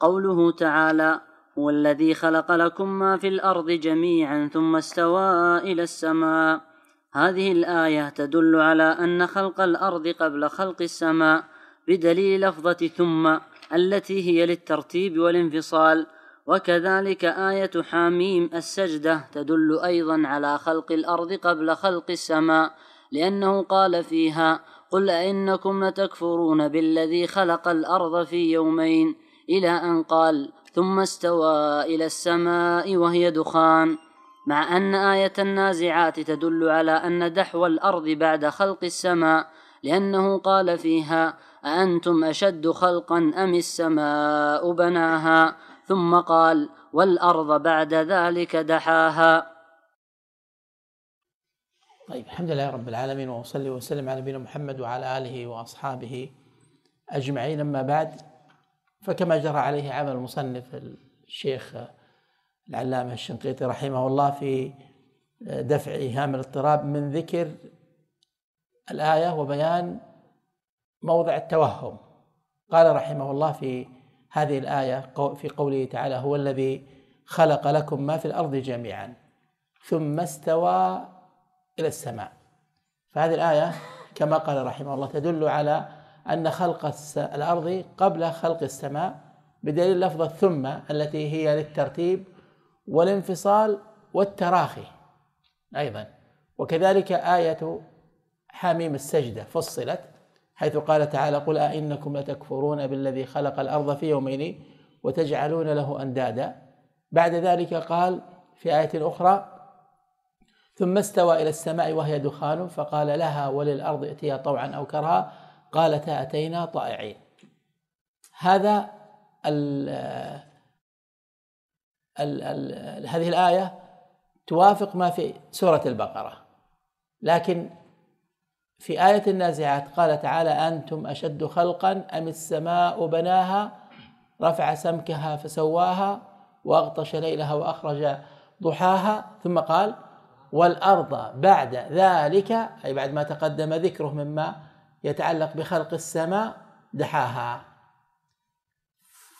قوله تعالى هو الذي خلق لكم ما في الارض جميعا ثم استوى الى السماء هذه الايه تدل على ان خلق الارض قبل خلق السماء بدليل لفظه ثم التي هي للترتيب والانفصال وكذلك آية حاميم السجدة تدل أيضا على خلق الأرض قبل خلق السماء لأنه قال فيها قل أئنكم لتكفرون بالذي خلق الأرض في يومين إلى أن قال ثم استوى إلى السماء وهي دخان مع أن آية النازعات تدل على أن دحو الأرض بعد خلق السماء لأنه قال فيها أأنتم أشد خلقا أم السماء بناها ثم قال والأرض بعد ذلك دحاها طيب الحمد لله رب العالمين وأصلي وسلم على نبينا محمد وعلى آله وأصحابه أجمعين أما بعد فكما جرى عليه عمل المصنف الشيخ العلامة الشنقيطي رحمه الله في دفع إيهام الاضطراب من ذكر الآية وبيان موضع التوهم قال رحمه الله في هذه الآية في قوله تعالى هو الذي خلق لكم ما في الأرض جميعا ثم استوى إلى السماء فهذه الآية كما قال رحمه الله تدل على أن خلق الأرض قبل خلق السماء بدليل لفظة ثم التي هي للترتيب والانفصال والتراخي أيضا وكذلك آية حميم السجدة فصلت حيث قال تعالى قل أئنكم لتكفرون بالذي خلق الأرض في يومين وتجعلون له أندادا بعد ذلك قال في آية أخرى ثم استوى إلى السماء وهي دخان فقال لها وللأرض ائتيا طوعا أو كرها قالتا أتينا طائعين هذا الـ الـ الـ هذه الآية توافق ما في سورة البقرة لكن في آية النازعات قال تعالى أنتم أشد خلقا أم السماء بناها رفع سمكها فسواها وأغطش ليلها وأخرج ضحاها ثم قال والأرض بعد ذلك أي بعد ما تقدم ذكره مما يتعلق بخلق السماء دحاها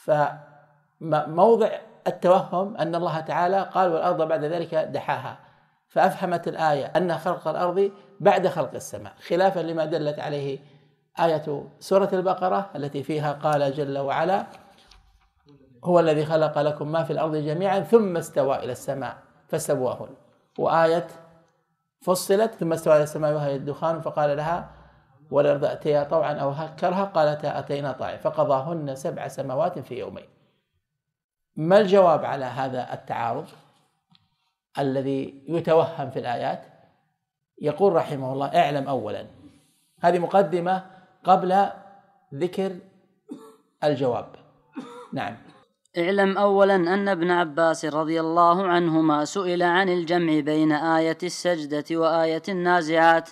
فموضع التوهم أن الله تعالى قال والأرض بعد ذلك دحاها فأفهمت الآية أن خلق الأرض بعد خلق السماء خلافا لما دلت عليه آية سورة البقرة التي فيها قال جل وعلا هو الذي خلق لكم ما في الأرض جميعا ثم استوى إلى السماء فسواهن وآية فصلت ثم استوى إلى السماء وهي الدخان فقال لها والأرض أتيا طوعا أو كرها قالتا أتينا طائع فقضاهن سبع سماوات في يومين ما الجواب على هذا التعارض الذي يتوهم في الآيات يقول رحمه الله اعلم أولا هذه مقدمة قبل ذكر الجواب نعم اعلم اولا ان ابن عباس رضي الله عنهما سئل عن الجمع بين ايه السجده وايه النازعات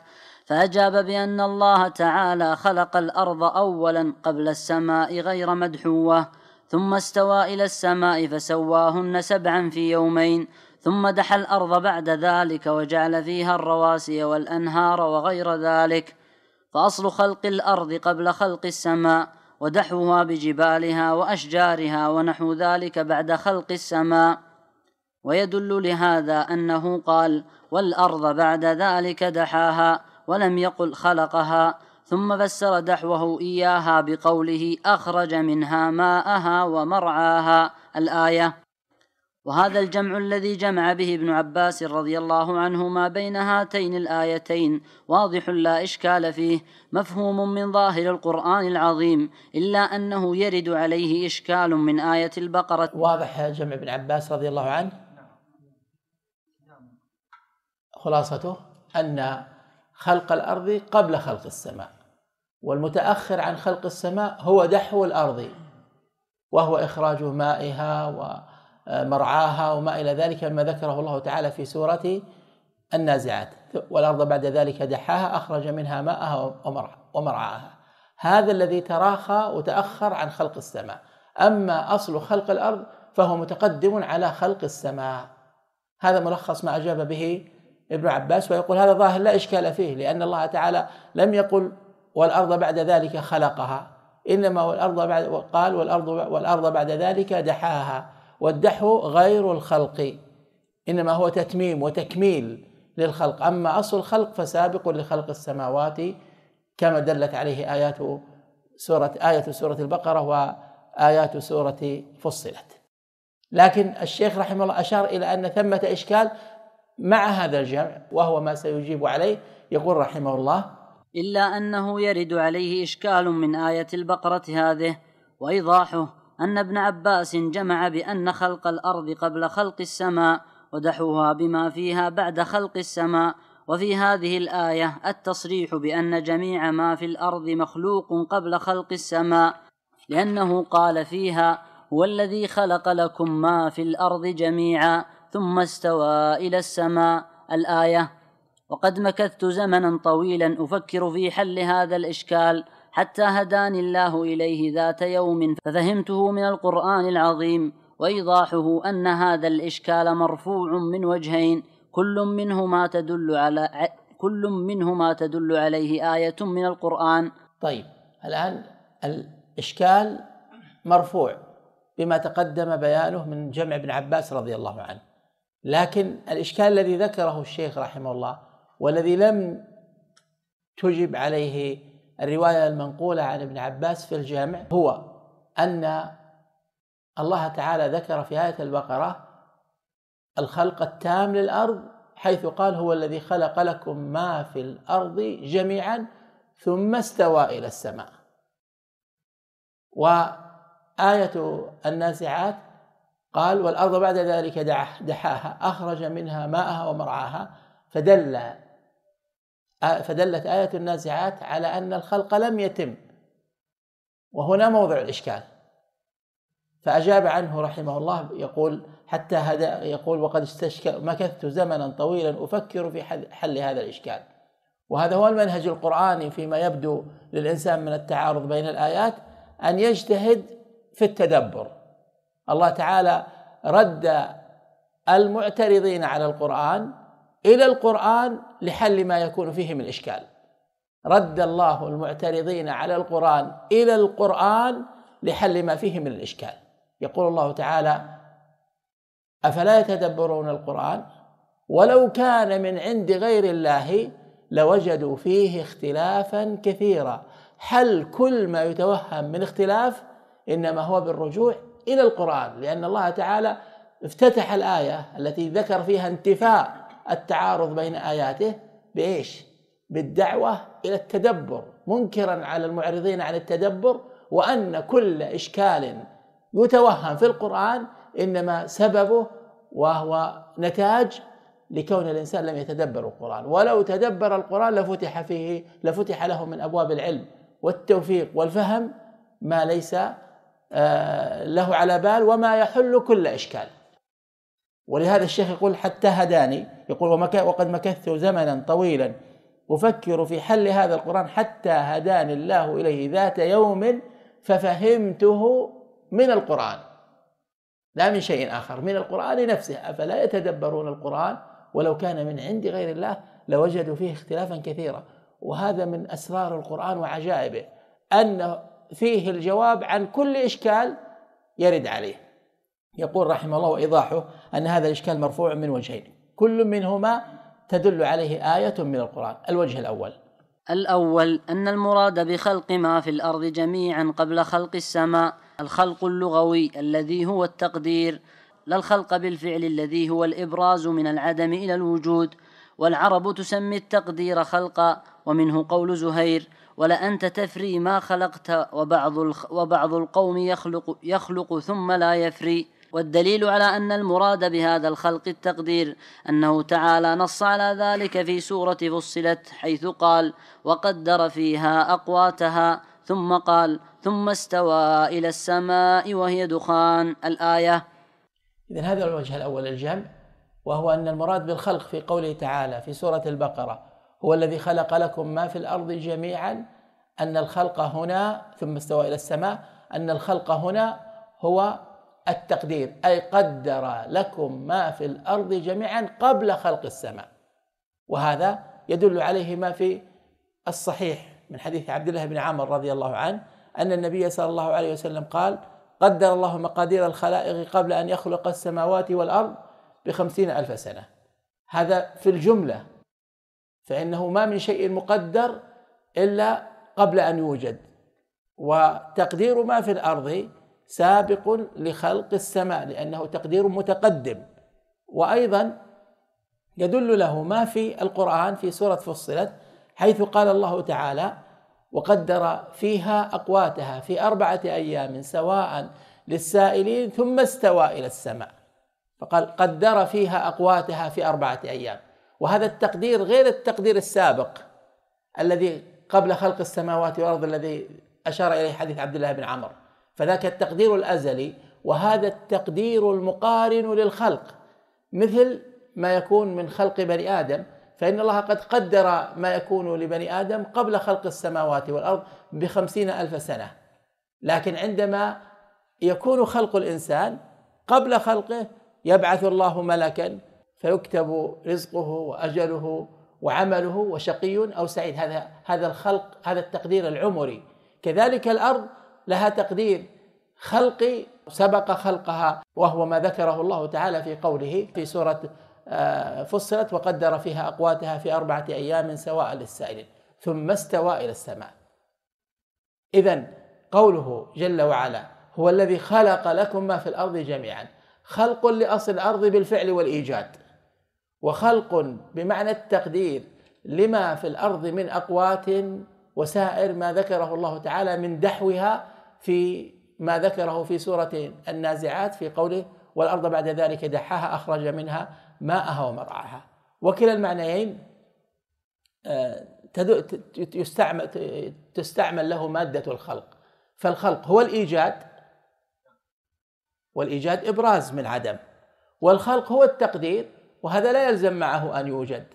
فأجاب بأن الله تعالى خلق الأرض أولا قبل السماء غير مدحوة ثم استوى إلى السماء فسواهن سبعا في يومين ثم دحى الأرض بعد ذلك وجعل فيها الرواسي والأنهار وغير ذلك فأصل خلق الأرض قبل خلق السماء ودحوها بجبالها وأشجارها ونحو ذلك بعد خلق السماء ويدل لهذا أنه قال والأرض بعد ذلك دحاها ولم يقل خلقها ثم فسر دحوه إياها بقوله أخرج منها ماءها ومرعاها الآية وهذا الجمع الذي جمع به ابن عباس رضي الله عنهما بين هاتين الآيتين واضح لا إشكال فيه مفهوم من ظاهر القرآن العظيم إلا أنه يرد عليه إشكال من آية البقرة واضح جمع ابن عباس رضي الله عنه خلاصته أن خلق الأرض قبل خلق السماء والمتأخر عن خلق السماء هو دحو الأرض وهو إخراج مائها ومرعاها وما إلى ذلك مما ذكره الله تعالى في سورة النازعات والأرض بعد ذلك دحاها أخرج منها ماءها ومرعاها هذا الذي تراخى وتأخر عن خلق السماء أما أصل خلق الأرض فهو متقدم على خلق السماء هذا ملخص ما أجاب به ابن عباس ويقول هذا ظاهر لا إشكال فيه لأن الله تعالى لم يقل والأرض بعد ذلك خلقها إنما والأرض بعد قال والأرض والأرض بعد ذلك دحاها والدحو غير الخلق إنما هو تتميم وتكميل للخلق أما أصل الخلق فسابق لخلق السماوات كما دلت عليه آيات سورة آية سورة البقرة وآيات سورة فصلت لكن الشيخ رحمه الله أشار إلى أن ثمة إشكال مع هذا الجمع وهو ما سيجيب عليه يقول رحمه الله إلا أنه يرد عليه إشكال من آية البقرة هذه وإيضاحه أن ابن عباس جمع بأن خلق الأرض قبل خلق السماء ودحوها بما فيها بعد خلق السماء وفي هذه الآية التصريح بأن جميع ما في الأرض مخلوق قبل خلق السماء لأنه قال فيها هو الذي خلق لكم ما في الأرض جميعا ثم استوى إلى السماء الآية وقد مكثت زمنا طويلا أفكر في حل هذا الإشكال حتى هداني الله إليه ذات يوم ففهمته من القرآن العظيم وإيضاحه أن هذا الإشكال مرفوع من وجهين كل منهما تدل على كل منهما تدل عليه آية من القرآن طيب الآن الإشكال مرفوع بما تقدم بيانه من جمع ابن عباس رضي الله عنه لكن الإشكال الذي ذكره الشيخ رحمه الله والذي لم تجب عليه الرواية المنقولة عن ابن عباس في الجامع هو أن الله تعالى ذكر في آية البقرة الخلق التام للأرض حيث قال هو الذي خلق لكم ما في الأرض جميعا ثم استوى إلى السماء وآية النازعات قال والأرض بعد ذلك دحاها أخرج منها ماءها ومرعاها فدل فدلت آية النازعات على أن الخلق لم يتم وهنا موضع الإشكال فأجاب عنه رحمه الله يقول حتى هذا يقول وقد استشكل مكثت زمنا طويلا أفكر في حل هذا الإشكال وهذا هو المنهج القرآني فيما يبدو للإنسان من التعارض بين الآيات أن يجتهد في التدبر الله تعالى رد المعترضين على القرآن إلى القرآن لحل ما يكون فيه من إشكال رد الله المعترضين على القرآن إلى القرآن لحل ما فيه من الإشكال يقول الله تعالى أفلا يتدبرون القرآن ولو كان من عند غير الله لوجدوا فيه اختلافا كثيرا حل كل ما يتوهم من اختلاف إنما هو بالرجوع إلى القرآن لأن الله تعالى افتتح الآية التي ذكر فيها انتفاء التعارض بين آياته بإيش؟ بالدعوة إلى التدبر منكرا على المعرضين عن التدبر وأن كل إشكال يتوهم في القرآن إنما سببه وهو نتاج لكون الإنسان لم يتدبر القرآن ولو تدبر القرآن لفتح فيه لفتح له من أبواب العلم والتوفيق والفهم ما ليس آه، له على بال وما يحل كل إشكال ولهذا الشيخ يقول حتى هداني يقول وقد مكثت زمنا طويلا أفكر في حل هذا القرآن حتى هداني الله إليه ذات يوم ففهمته من القرآن لا من شيء آخر من القرآن نفسه أفلا يتدبرون القرآن ولو كان من عند غير الله لوجدوا فيه اختلافا كثيرا وهذا من أسرار القرآن وعجائبه أنه فيه الجواب عن كل إشكال يرد عليه يقول رحمه الله وإيضاحه أن هذا الإشكال مرفوع من وجهين كل منهما تدل عليه آية من القرآن الوجه الأول الأول أن المراد بخلق ما في الأرض جميعا قبل خلق السماء الخلق اللغوي الذي هو التقدير لا الخلق بالفعل الذي هو الإبراز من العدم إلى الوجود والعرب تسمي التقدير خلقا ومنه قول زهير ولا أنت تفري ما خلقت وبعض, وبعض القوم يخلق, يخلق ثم لا يفري والدليل على أن المراد بهذا الخلق التقدير أنه تعالى نص على ذلك في سورة فصلت حيث قال وقدر فيها أقواتها ثم قال ثم استوى إلى السماء وهي دخان الآية إذن هذا الوجه الأول الجمع وهو أن المراد بالخلق في قوله تعالى في سورة البقرة هو الذي خلق لكم ما في الارض جميعا ان الخلق هنا ثم استوى الى السماء ان الخلق هنا هو التقدير اي قدر لكم ما في الارض جميعا قبل خلق السماء وهذا يدل عليه ما في الصحيح من حديث عبد الله بن عمر رضي الله عنه ان النبي صلى الله عليه وسلم قال قدر الله مقادير الخلائق قبل ان يخلق السماوات والارض بخمسين الف سنه هذا في الجمله فإنه ما من شيء مقدر إلا قبل أن يوجد وتقدير ما في الأرض سابق لخلق السماء لأنه تقدير متقدم وأيضا يدل له ما في القرآن في سورة فصلت حيث قال الله تعالى وقدر فيها أقواتها في أربعة أيام سواء للسائلين ثم استوى إلى السماء فقال قدر فيها أقواتها في أربعة أيام وهذا التقدير غير التقدير السابق الذي قبل خلق السماوات والارض الذي اشار اليه حديث عبد الله بن عمر فذاك التقدير الازلي وهذا التقدير المقارن للخلق مثل ما يكون من خلق بني ادم فإن الله قد قدر ما يكون لبني آدم قبل خلق السماوات والأرض بخمسين ألف سنة لكن عندما يكون خلق الإنسان قبل خلقه يبعث الله ملكا فيكتب رزقه واجله وعمله وشقي او سعيد هذا هذا الخلق هذا التقدير العمري كذلك الارض لها تقدير خلقي سبق خلقها وهو ما ذكره الله تعالى في قوله في سوره آه، فصلت وقدر فيها اقواتها في اربعه ايام سواء للسائلين ثم استوى الى السماء اذا قوله جل وعلا هو الذي خلق لكم ما في الارض جميعا خلق لاصل الارض بالفعل والايجاد وخلق بمعنى التقدير لما في الارض من اقوات وسائر ما ذكره الله تعالى من دحوها في ما ذكره في سوره النازعات في قوله والارض بعد ذلك دحاها اخرج منها ماءها ومرعاها وكلا المعنيين آه، تستعمل له ماده الخلق فالخلق هو الايجاد والايجاد ابراز من عدم والخلق هو التقدير وهذا لا يلزم معه أن يوجد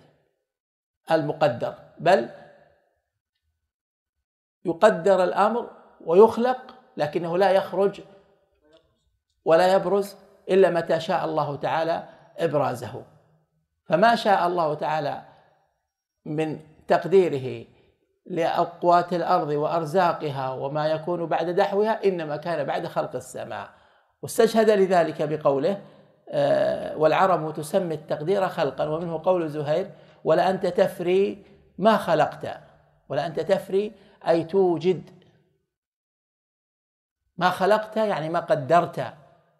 المقدر بل يقدر الأمر ويخلق لكنه لا يخرج ولا يبرز إلا متى شاء الله تعالى إبرازه فما شاء الله تعالى من تقديره لأقوات الأرض وأرزاقها وما يكون بعد دحوها إنما كان بعد خلق السماء واستشهد لذلك بقوله آه، والعرب تسمي التقدير خلقا ومنه قول زهير ولأنت تفري ما خلقت ولأنت تفري أي توجد ما خلقت يعني ما قدرت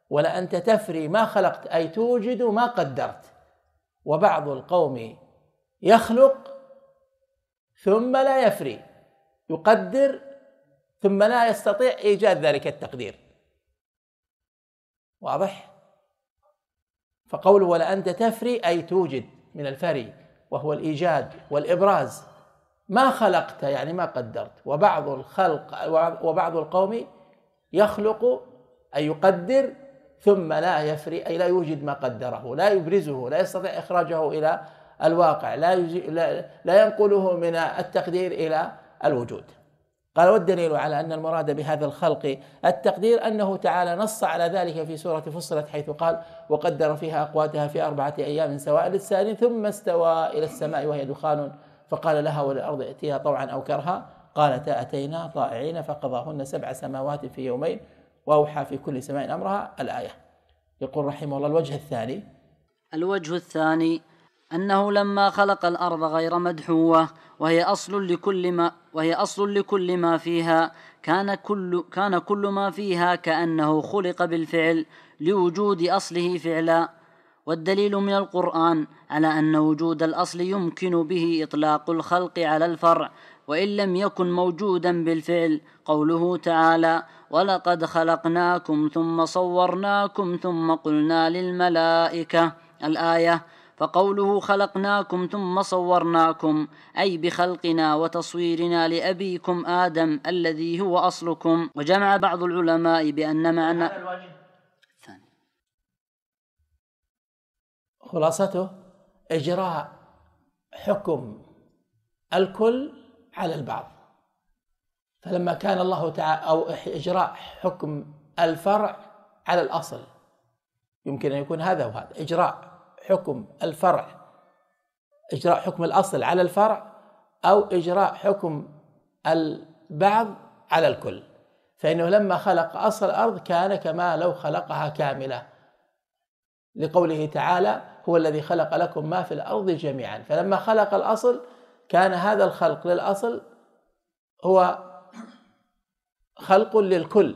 ولأنت تفري ما خلقت أي توجد ما قدرت وبعض القوم يخلق ثم لا يفري يقدر ثم لا يستطيع إيجاد ذلك التقدير واضح؟ فقوله ولأنت تفري أي توجد من الفري وهو الإيجاد والإبراز ما خلقت يعني ما قدرت وبعض الخلق وبعض القوم يخلق أي يقدر ثم لا يفري أي لا يوجد ما قدره لا يبرزه لا يستطيع إخراجه إلى الواقع لا, لا ينقله من التقدير إلى الوجود قال والدليل على ان المراد بهذا الخلق التقدير انه تعالى نص على ذلك في سوره فصلت حيث قال وقدر فيها اقواتها في اربعه ايام سواء للسائلين ثم استوى الى السماء وهي دخان فقال لها وللارض ائتيها طوعا او كرها قالتا اتينا طائعين فقضاهن سبع سماوات في يومين واوحى في كل سماء امرها الايه يقول رحمه الله الوجه الثاني الوجه الثاني أنه لما خلق الأرض غير مدحوة وهي أصل لكل ما وهي أصل لكل ما فيها كان كل كان كل ما فيها كأنه خلق بالفعل لوجود أصله فعلا والدليل من القرآن على أن وجود الأصل يمكن به إطلاق الخلق على الفرع وإن لم يكن موجودا بالفعل قوله تعالى ولقد خلقناكم ثم صورناكم ثم قلنا للملائكة الآية فقوله خلقناكم ثم صورناكم أي بخلقنا وتصويرنا لأبيكم آدم الذي هو أصلكم وجمع بعض العلماء بأن معنى الثاني خلاصته إجراء حكم الكل على البعض فلما كان الله تعالى أو إجراء حكم الفرع على الأصل يمكن أن يكون هذا وهذا إجراء حكم الفرع إجراء حكم الأصل على الفرع أو إجراء حكم البعض على الكل فإنه لما خلق أصل الأرض كان كما لو خلقها كاملة لقوله تعالى هو الذي خلق لكم ما في الأرض جميعا فلما خلق الأصل كان هذا الخلق للأصل هو خلق للكل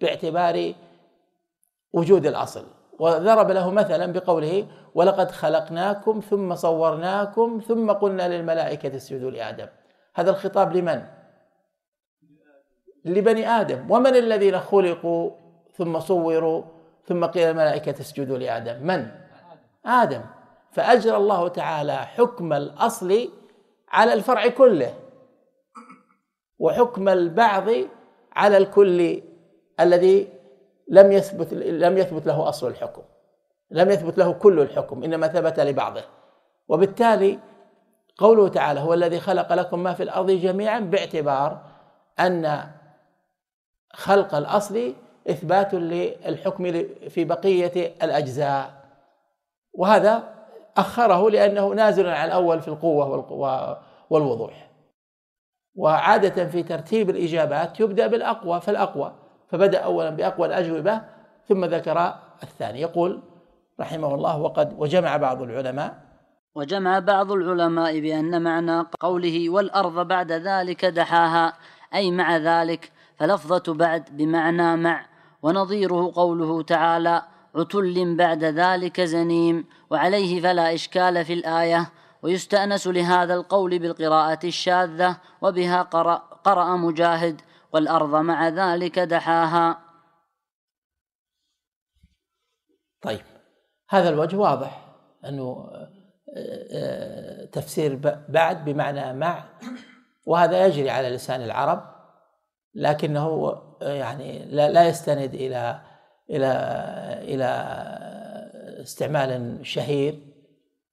باعتبار وجود الأصل وضرب له مثلا بقوله ولقد خلقناكم ثم صورناكم ثم قلنا للملائكة اسجدوا لآدم هذا الخطاب لمن؟ لبني آدم ومن الذين خلقوا ثم صوروا ثم قيل الملائكة اسجدوا لآدم من؟ آدم فأجرى الله تعالى حكم الأصل على الفرع كله وحكم البعض على الكل الذي لم يثبت لم يثبت له اصل الحكم لم يثبت له كل الحكم انما ثبت لبعضه وبالتالي قوله تعالى هو الذي خلق لكم ما في الارض جميعا باعتبار ان خلق الاصل اثبات للحكم في بقيه الاجزاء وهذا اخره لانه نازل عن الاول في القوه والوضوح وعاده في ترتيب الاجابات يبدا بالاقوى فالاقوى فبدأ أولا بأقوى الأجوبة ثم ذكر الثاني يقول رحمه الله وقد وجمع بعض العلماء وجمع بعض العلماء بأن معنى قوله والأرض بعد ذلك دحاها أي مع ذلك فلفظة بعد بمعنى مع ونظيره قوله تعالى عتل بعد ذلك زنيم وعليه فلا إشكال في الآية ويستأنس لهذا القول بالقراءة الشاذة وبها قرأ, قرأ مجاهد والأرض مع ذلك دحاها طيب هذا الوجه واضح أنه آه، آه، تفسير بعد بمعنى مع وهذا يجري على لسان العرب لكنه آه، يعني لا يستند إلى إلى إلى استعمال شهير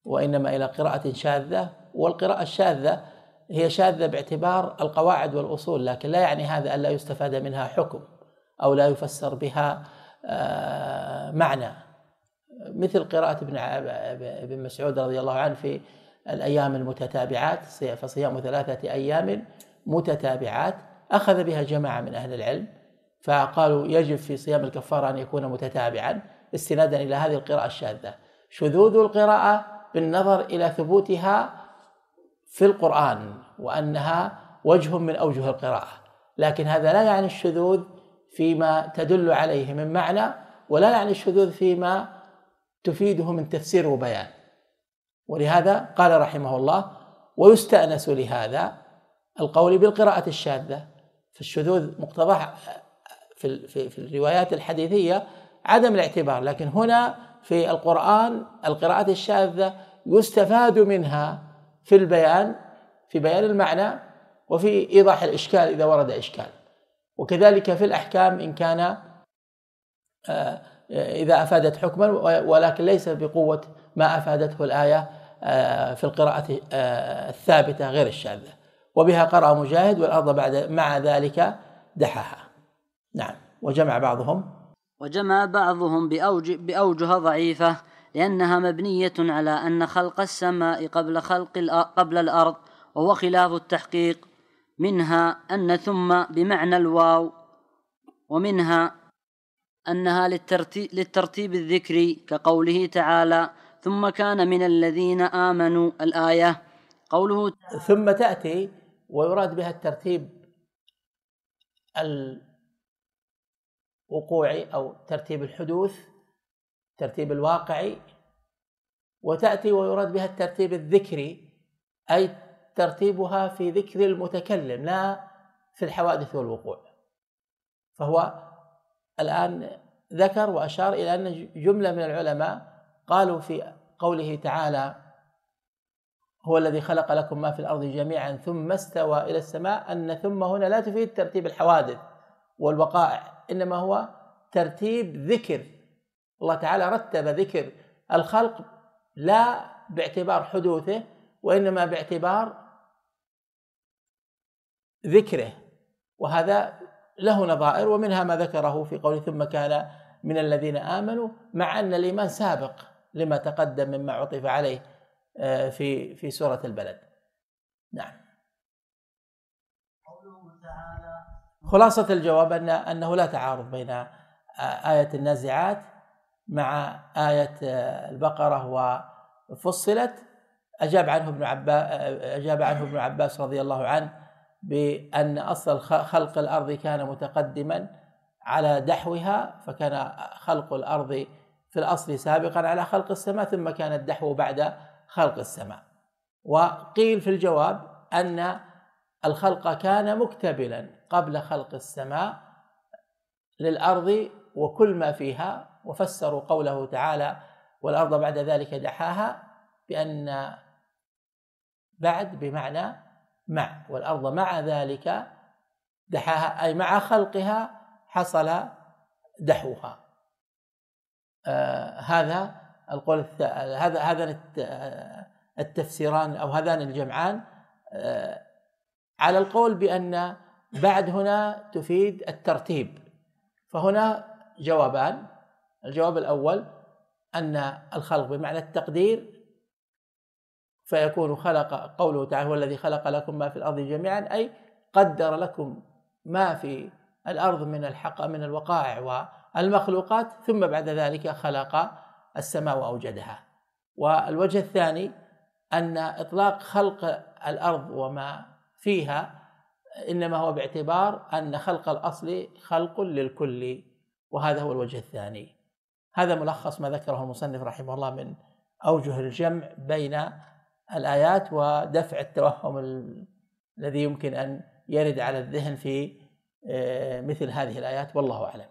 وإنما إلى قراءة شاذة والقراءة الشاذة هي شاذة باعتبار القواعد والأصول لكن لا يعني هذا ألا يستفاد منها حكم أو لا يفسر بها آه، معنى مثل قراءة ابن ابن مسعود رضي الله عنه في الأيام المتتابعات فصيام ثلاثة أيام متتابعات أخذ بها جماعة من أهل العلم فقالوا يجب في صيام الكفارة أن يكون متتابعا استنادا إلى هذه القراءة الشاذة شذوذ القراءة بالنظر إلى ثبوتها في القرآن وأنها وجه من أوجه القراءة لكن هذا لا يعني الشذوذ فيما تدل عليه من معنى ولا يعني الشذوذ فيما تفيده من تفسير وبيان ولهذا قال رحمه الله ويستأنس لهذا القول بالقراءة الشاذة فالشذوذ مقتضاه في في الروايات الحديثية عدم الاعتبار لكن هنا في القرآن القراءة الشاذة يستفاد منها في البيان في بيان المعنى وفي ايضاح الاشكال اذا ورد اشكال وكذلك في الاحكام ان كان آه، اذا افادت حكما ولكن ليس بقوه ما افادته الايه آه، في القراءه آه، الثابته غير الشاذه وبها قرأ مجاهد والارض بعد مع ذلك دحاها نعم وجمع بعضهم وجمع بعضهم بأوجه بأوجها ضعيفه لأنها مبنية على أن خلق السماء قبل خلق قبل الأرض وهو خلاف التحقيق منها أن ثم بمعنى الواو ومنها أنها للترتيب, للترتيب الذكري كقوله تعالى ثم كان من الذين آمنوا الآية قوله ثم تأتي ويراد بها الترتيب الوقوعي أو ترتيب الحدوث الترتيب الواقعي وتأتي ويراد بها الترتيب الذكري أي ترتيبها في ذكر المتكلم لا في الحوادث والوقوع فهو الآن ذكر وأشار إلى أن جملة من العلماء قالوا في قوله تعالى هو الذي خلق لكم ما في الأرض جميعا ثم استوى إلى السماء أن ثم هنا لا تفيد ترتيب الحوادث والوقائع إنما هو ترتيب ذكر الله تعالى رتب ذكر الخلق لا باعتبار حدوثه وانما باعتبار ذكره وهذا له نظائر ومنها ما ذكره في قوله ثم كان من الذين امنوا مع ان الايمان سابق لما تقدم مما عطف عليه آه، في في سوره البلد. نعم. خلاصه الجواب ان انه لا تعارض بين آه، ايه النازعات مع آية آه، البقرة وفصلت أجاب عنه ابن عباس أجاب عنه ابن عباس رضي الله عنه بأن أصل خلق الأرض كان متقدما على دحوها فكان خلق الأرض في الأصل سابقا على خلق السماء ثم كان الدحو بعد خلق السماء وقيل في الجواب أن الخلق كان مكتبلا قبل خلق السماء للأرض وكل ما فيها وفسروا قوله تعالى والأرض بعد ذلك دحاها بأن بعد بمعنى مع والأرض مع ذلك دحاها أي مع خلقها حصل دحوها آه هذا القول هذا هذان آه، التفسيران أو هذان الجمعان آه على القول بأن بعد هنا تفيد الترتيب فهنا جوابان الجواب الأول أن الخلق بمعنى التقدير فيكون خلق قوله تعالى هو الذي خلق لكم ما في الأرض جميعا أي قدر لكم ما في الأرض من الحق من الوقائع والمخلوقات ثم بعد ذلك خلق السماء وأوجدها والوجه الثاني أن إطلاق خلق الأرض وما فيها إنما هو باعتبار أن خلق الأصل خلق للكل وهذا هو الوجه الثاني هذا ملخص ما ذكره المصنف رحمه الله من أوجه الجمع بين الآيات ودفع التوهم الذي يمكن أن يرد على الذهن في آه، مثل هذه الآيات والله أعلم